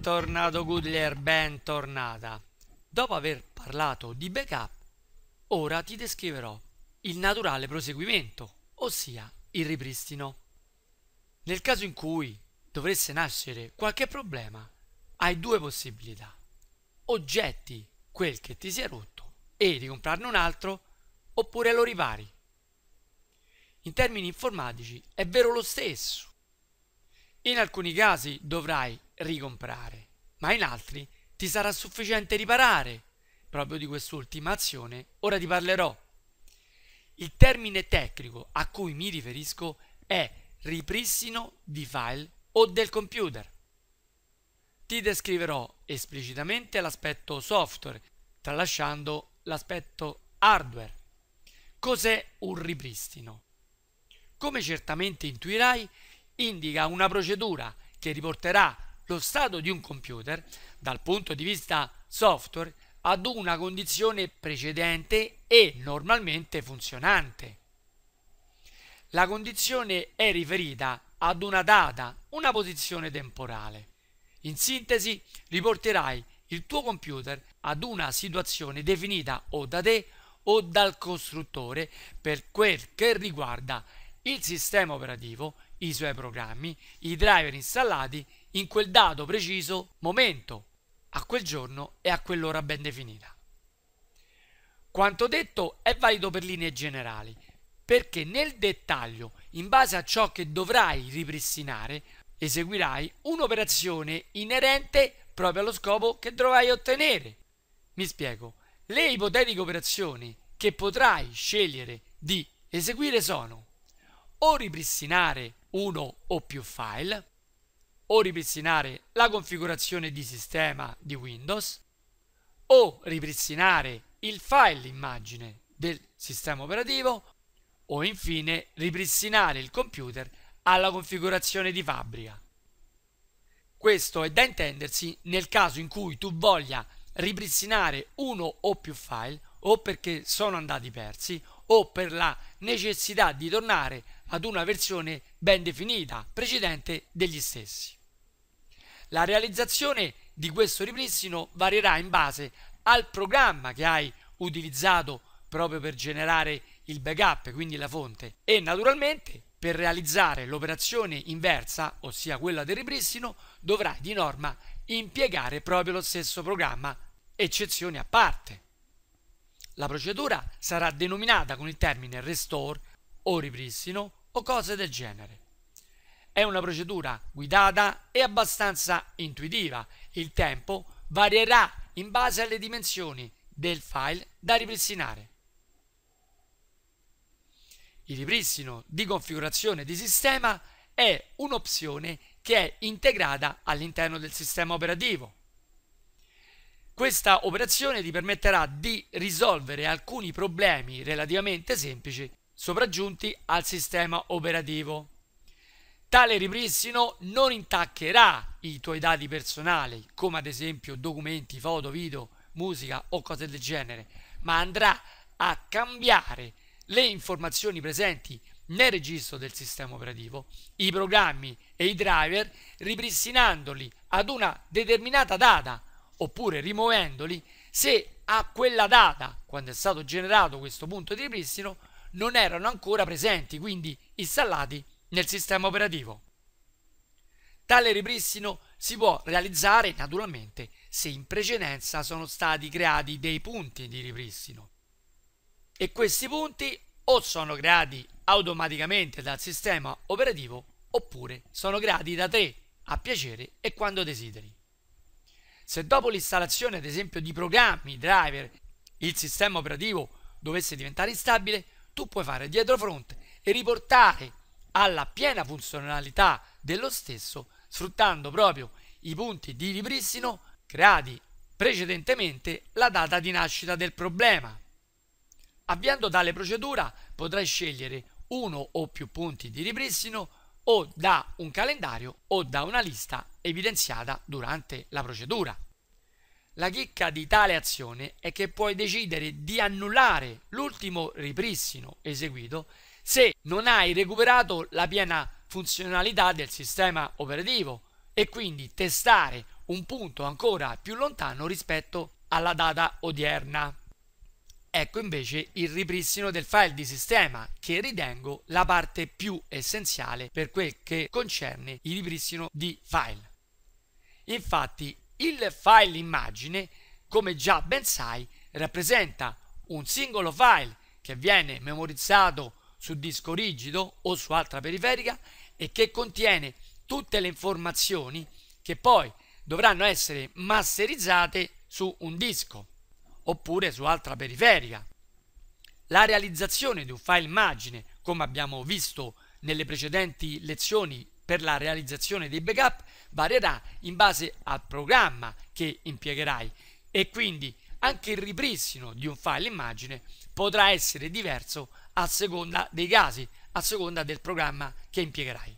Bentornato Goodler, bentornata. Dopo aver parlato di backup, ora ti descriverò il naturale proseguimento, ossia il ripristino. Nel caso in cui dovesse nascere qualche problema, hai due possibilità. Oggetti quel che ti si è rotto e ricomprarne un altro, oppure lo ripari. In termini informatici è vero lo stesso in alcuni casi dovrai ricomprare, ma in altri ti sarà sufficiente riparare. Proprio di quest'ultima azione ora ti parlerò. Il termine tecnico a cui mi riferisco è ripristino di file o del computer. Ti descriverò esplicitamente l'aspetto software, tralasciando l'aspetto hardware. Cos'è un ripristino? Come certamente intuirai, indica una procedura che riporterà lo stato di un computer dal punto di vista software ad una condizione precedente e normalmente funzionante. La condizione è riferita ad una data, una posizione temporale. In sintesi, riporterai il tuo computer ad una situazione definita o da te o dal costruttore per quel che riguarda il sistema operativo i suoi programmi, i driver installati in quel dato preciso momento, a quel giorno e a quell'ora ben definita. Quanto detto è valido per linee generali, perché nel dettaglio, in base a ciò che dovrai ripristinare, eseguirai un'operazione inerente proprio allo scopo che dovrai ottenere. Mi spiego, le ipotetiche operazioni che potrai scegliere di eseguire sono o ripristinare uno o più file, o ripristinare la configurazione di sistema di Windows, o ripristinare il file immagine del sistema operativo, o infine ripristinare il computer alla configurazione di fabbrica. Questo è da intendersi nel caso in cui tu voglia ripristinare uno o più file o perché sono andati persi o per la necessità di tornare ad una versione ben definita, precedente degli stessi. La realizzazione di questo ripristino varierà in base al programma che hai utilizzato proprio per generare il backup, quindi la fonte, e naturalmente per realizzare l'operazione inversa, ossia quella del ripristino, dovrai di norma impiegare proprio lo stesso programma, eccezioni a parte. La procedura sarà denominata con il termine restore o ripristino o cose del genere. È una procedura guidata e abbastanza intuitiva. Il tempo varierà in base alle dimensioni del file da ripristinare. Il ripristino di configurazione di sistema è un'opzione che è integrata all'interno del sistema operativo. Questa operazione ti permetterà di risolvere alcuni problemi relativamente semplici sopraggiunti al sistema operativo. Tale ripristino non intaccherà i tuoi dati personali, come ad esempio documenti, foto, video, musica o cose del genere, ma andrà a cambiare le informazioni presenti nel registro del sistema operativo, i programmi e i driver, ripristinandoli ad una determinata data oppure rimuovendoli se a quella data, quando è stato generato questo punto di ripristino, non erano ancora presenti, quindi installati nel sistema operativo. Tale ripristino si può realizzare naturalmente se in precedenza sono stati creati dei punti di ripristino e questi punti o sono creati automaticamente dal sistema operativo oppure sono creati da te a piacere e quando desideri. Se dopo l'installazione, ad esempio, di programmi, driver, il sistema operativo dovesse diventare instabile, tu puoi fare dietro fronte e riportare alla piena funzionalità dello stesso sfruttando proprio i punti di ripristino creati precedentemente la data di nascita del problema. Avviando tale procedura potrai scegliere uno o più punti di ripristino o da un calendario o da una lista evidenziata durante la procedura. La chicca di tale azione è che puoi decidere di annullare l'ultimo ripristino eseguito se non hai recuperato la piena funzionalità del sistema operativo e quindi testare un punto ancora più lontano rispetto alla data odierna. Ecco invece il ripristino del file di sistema che ritengo la parte più essenziale per quel che concerne il ripristino di file. Infatti il file immagine, come già ben sai, rappresenta un singolo file che viene memorizzato su disco rigido o su altra periferica e che contiene tutte le informazioni che poi dovranno essere masterizzate su un disco oppure su altra periferica. La realizzazione di un file immagine, come abbiamo visto nelle precedenti lezioni per la realizzazione dei backup varierà in base al programma che impiegherai e quindi anche il ripristino di un file immagine potrà essere diverso a seconda dei casi, a seconda del programma che impiegherai.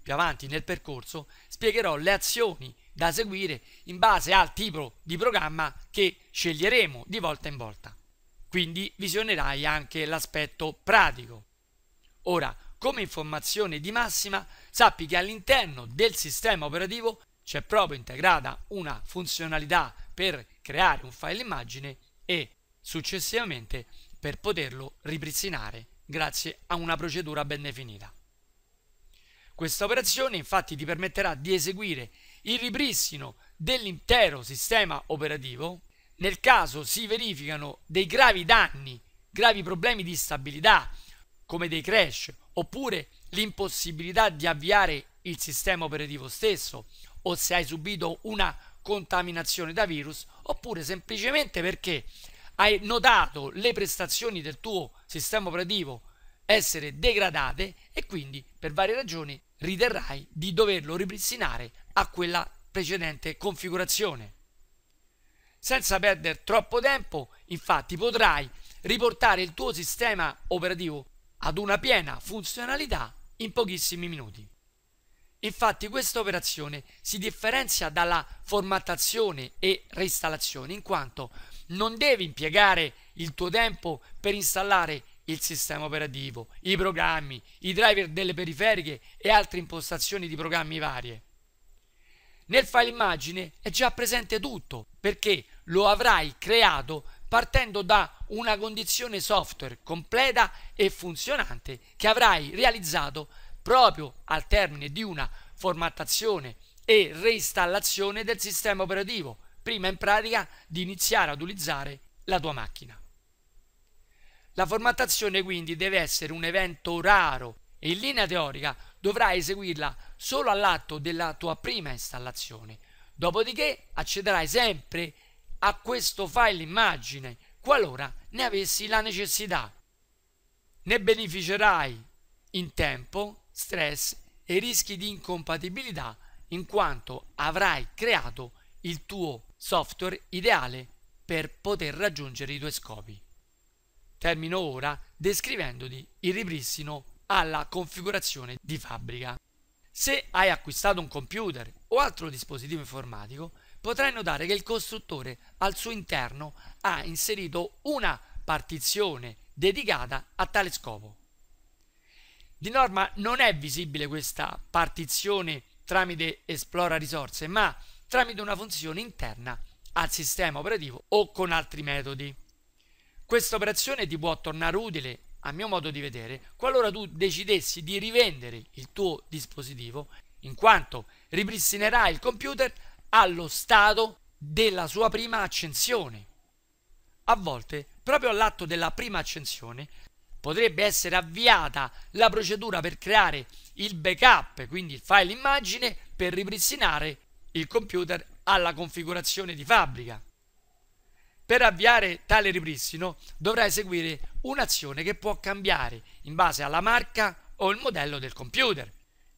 Più avanti nel percorso spiegherò le azioni da seguire in base al tipo di programma che sceglieremo di volta in volta. Quindi visionerai anche l'aspetto pratico. Ora come informazione di massima, sappi che all'interno del sistema operativo c'è proprio integrata una funzionalità per creare un file immagine e successivamente per poterlo ripristinare grazie a una procedura ben definita. Questa operazione infatti ti permetterà di eseguire il ripristino dell'intero sistema operativo nel caso si verificano dei gravi danni, gravi problemi di stabilità come dei crash, oppure l'impossibilità di avviare il sistema operativo stesso, o se hai subito una contaminazione da virus, oppure semplicemente perché hai notato le prestazioni del tuo sistema operativo essere degradate e quindi per varie ragioni riterrai di doverlo ripristinare a quella precedente configurazione. Senza perdere troppo tempo, infatti, potrai riportare il tuo sistema operativo ad una piena funzionalità in pochissimi minuti. Infatti questa operazione si differenzia dalla formattazione e reinstallazione in quanto non devi impiegare il tuo tempo per installare il sistema operativo, i programmi, i driver delle periferiche e altre impostazioni di programmi varie. Nel file immagine è già presente tutto perché lo avrai creato partendo da una condizione software completa e funzionante che avrai realizzato proprio al termine di una formattazione e reinstallazione del sistema operativo, prima in pratica di iniziare ad utilizzare la tua macchina. La formattazione quindi deve essere un evento raro e in linea teorica dovrai eseguirla solo all'atto della tua prima installazione, dopodiché accederai sempre a questo file immagine qualora ne avessi la necessità. Ne beneficerai in tempo, stress e rischi di incompatibilità in quanto avrai creato il tuo software ideale per poter raggiungere i tuoi scopi. Termino ora descrivendoti il ripristino alla configurazione di fabbrica. Se hai acquistato un computer o altro dispositivo informatico, potrai notare che il costruttore al suo interno ha inserito una partizione dedicata a tale scopo. Di norma non è visibile questa partizione tramite esplora risorse, ma tramite una funzione interna al sistema operativo o con altri metodi. Questa operazione ti può tornare utile, a mio modo di vedere, qualora tu decidessi di rivendere il tuo dispositivo, in quanto ripristinerai il computer allo stato della sua prima accensione. A volte, proprio all'atto della prima accensione, potrebbe essere avviata la procedura per creare il backup, quindi il file immagine, per ripristinare il computer alla configurazione di fabbrica. Per avviare tale ripristino dovrà eseguire un'azione che può cambiare in base alla marca o il modello del computer.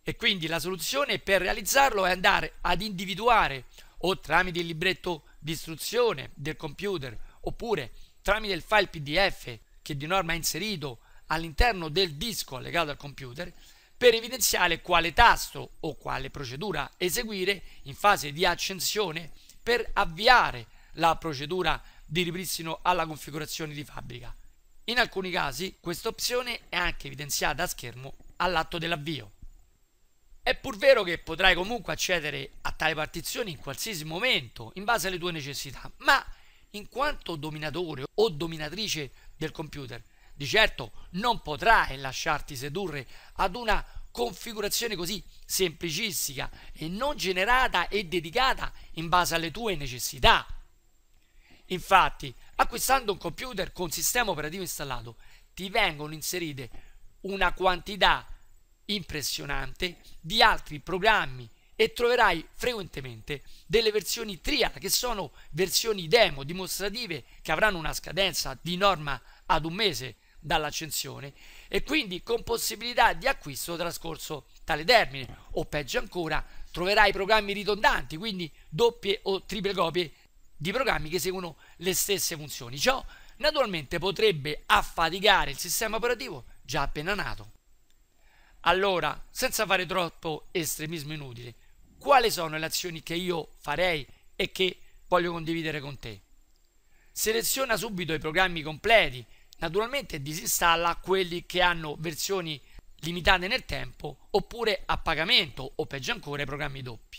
E quindi la soluzione per realizzarlo è andare ad individuare o tramite il libretto di istruzione del computer oppure tramite il file PDF che di norma è inserito all'interno del disco legato al computer per evidenziare quale tasto o quale procedura eseguire in fase di accensione per avviare la procedura di ripristino alla configurazione di fabbrica. In alcuni casi questa opzione è anche evidenziata a schermo all'atto dell'avvio. È pur vero che potrai comunque accedere a tale partizione in qualsiasi momento, in base alle tue necessità, ma in quanto dominatore o dominatrice del computer, di certo non potrai lasciarti sedurre ad una configurazione così semplicistica e non generata e dedicata in base alle tue necessità. Infatti, acquistando un computer con sistema operativo installato, ti vengono inserite una quantità di impressionante di altri programmi e troverai frequentemente delle versioni trial che sono versioni demo dimostrative che avranno una scadenza di norma ad un mese dall'accensione e quindi con possibilità di acquisto trascorso tale termine o peggio ancora troverai programmi ridondanti quindi doppie o triple copie di programmi che seguono le stesse funzioni ciò naturalmente potrebbe affaticare il sistema operativo già appena nato allora, senza fare troppo estremismo inutile, quali sono le azioni che io farei e che voglio condividere con te? Seleziona subito i programmi completi, naturalmente disinstalla quelli che hanno versioni limitate nel tempo oppure a pagamento o peggio ancora i programmi doppi.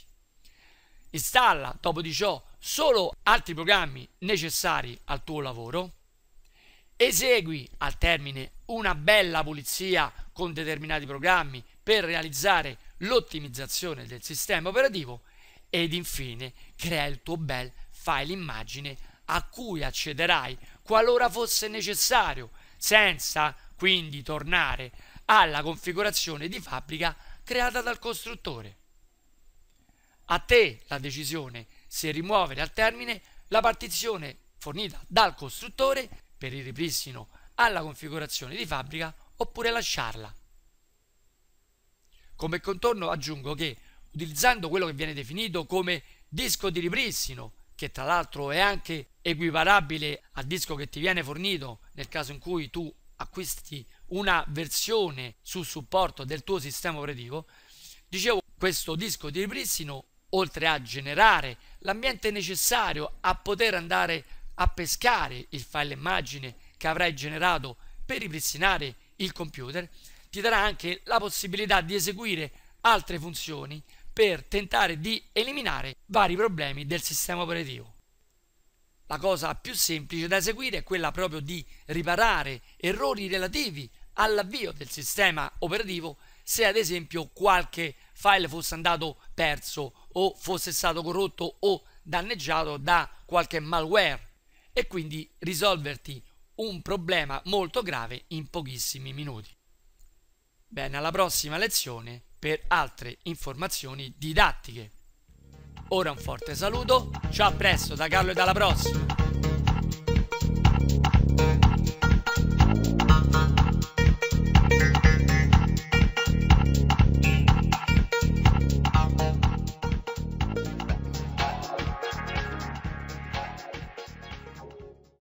Installa dopo di ciò solo altri programmi necessari al tuo lavoro, esegui al termine una bella pulizia con determinati programmi per realizzare l'ottimizzazione del sistema operativo ed infine crea il tuo bel file immagine a cui accederai qualora fosse necessario, senza quindi tornare alla configurazione di fabbrica creata dal costruttore. A te la decisione se rimuovere al termine la partizione fornita dal costruttore per il ripristino alla configurazione di fabbrica oppure lasciarla. Come contorno aggiungo che utilizzando quello che viene definito come disco di ripristino, che tra l'altro è anche equiparabile al disco che ti viene fornito nel caso in cui tu acquisti una versione sul supporto del tuo sistema operativo, dicevo questo disco di ripristino oltre a generare l'ambiente necessario a poter andare a pescare il file immagine che avrai generato per ripristinare il computer, ti darà anche la possibilità di eseguire altre funzioni per tentare di eliminare vari problemi del sistema operativo. La cosa più semplice da eseguire è quella proprio di riparare errori relativi all'avvio del sistema operativo se ad esempio qualche file fosse andato perso o fosse stato corrotto o danneggiato da qualche malware e quindi risolverti un problema molto grave in pochissimi minuti. Bene, alla prossima lezione per altre informazioni didattiche. Ora un forte saluto, ciao a presto da Carlo e dalla prossima!